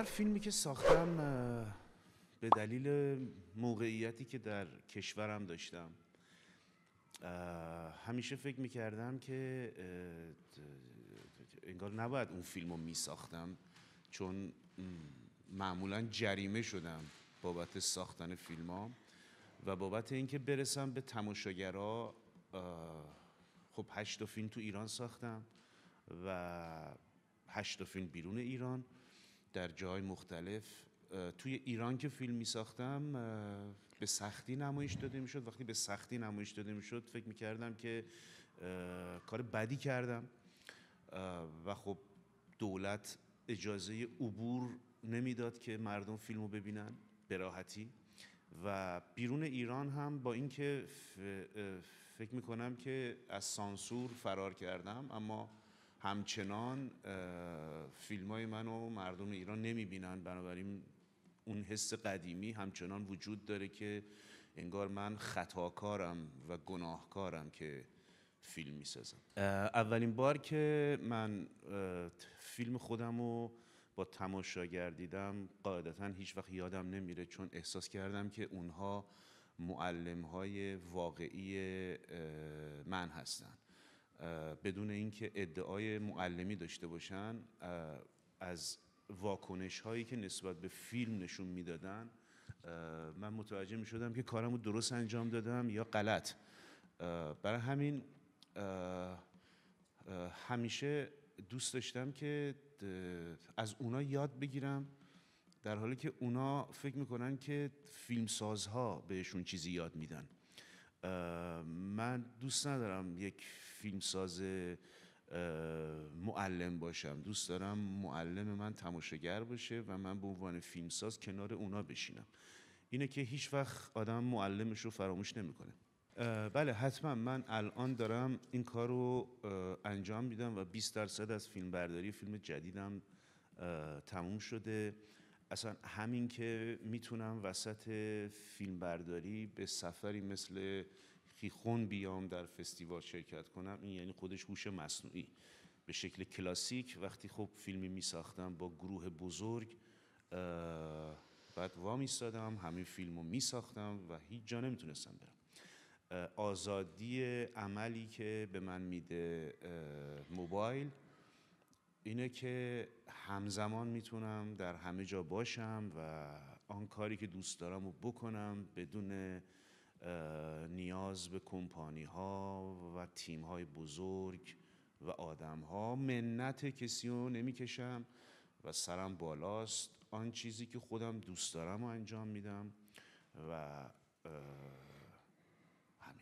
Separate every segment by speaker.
Speaker 1: هر فیلمی که ساختم به دلیل موقعیتی که در کشورم داشتم همیشه فکر میکردم که انگار نباید اون فیلم رو میساختم چون معمولا جریمه شدم بابت ساختن فیلم ها و بابت اینکه برسم به تماشاگرها خب هشت فیلم تو ایران ساختم و هشت فیلم بیرون ایران در جای مختلف توی ایران که فیلم می ساختم به سختی نمایش داده می شد وقتی به سختی نمایش داده می شد فکر می کردم که کار بدی کردم و خب دولت اجازه عبور نمیداد که مردم فیلمو ببینن به راحتی و بیرون ایران هم با اینکه فکر می کنم که از سانسور فرار کردم اما همچنان فیلم های منو مردم ایران بینن بنابراین اون حس قدیمی همچنان وجود داره که انگار من خطاکارم و گناهکارم که فیلم می‌سازم. اولین بار که من فیلم خودم رو با تماشاگر دیدم قاعدتا هیچ وقت یادم نمیره چون احساس کردم که اونها معلم های واقعی من هستند. بدون اینکه ادعای معلمی داشته باشن از واکنش هایی که نسبت به فیلم نشون میدادن من متوجه می شدم که کارم رو درست انجام دادم یا غلط برای همین همیشه دوست داشتم که از اونا یاد بگیرم در حالی که اونا فکر میکنن که فیلمسازها بهشون چیزی یاد میدن من دوست ندارم یک فیلمساز معلم باشم دوست دارم معلم من تماشاگر باشه و من به عنوان فیلمساز کنار اونا بشینم اینه که هیچ وقت آدم معلمش رو فراموش نمیکنه بله حتما من الان دارم این کار رو انجام میدم و 20 درصد از فیلم برداری فیلم جدیدم تموم شده اصلا همین که میتونم وسط فیلم برداری به سفری مثل خون بیام در فستیوال شرکت کنم این یعنی خودش هوش مصنوعی به شکل کلاسیک وقتی خب فیلمی می ساختم با گروه بزرگ بعد وا سادم همین فیلم رو می ساختم و هیچ جا نمیتونستم برم آزادی عملی که به من میده موبایل اینه که همزمان میتونم در همه جا باشم و آن کاری که دوست دارم رو بکنم بدون نیاز به کمپانی ها و تیم های بزرگ و آدم ها منت کسی رو نمیکشم و سرم بالاست آن چیزی که خودم دوست دارم انجام میدم و همین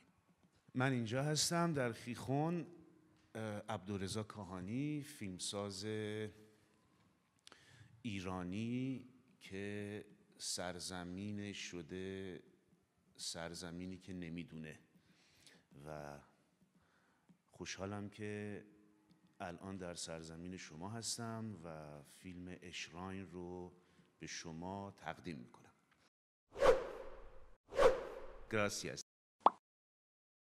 Speaker 1: من اینجا هستم در خیخون عبدالرزا کاهانی فیلمساز ایرانی که سرزمین شده سرزمینی که نمیدونه و خوشحالم که الان در سرزمین شما هستم و فیلم اشراین رو به شما تقدیم میکنم گراسیاس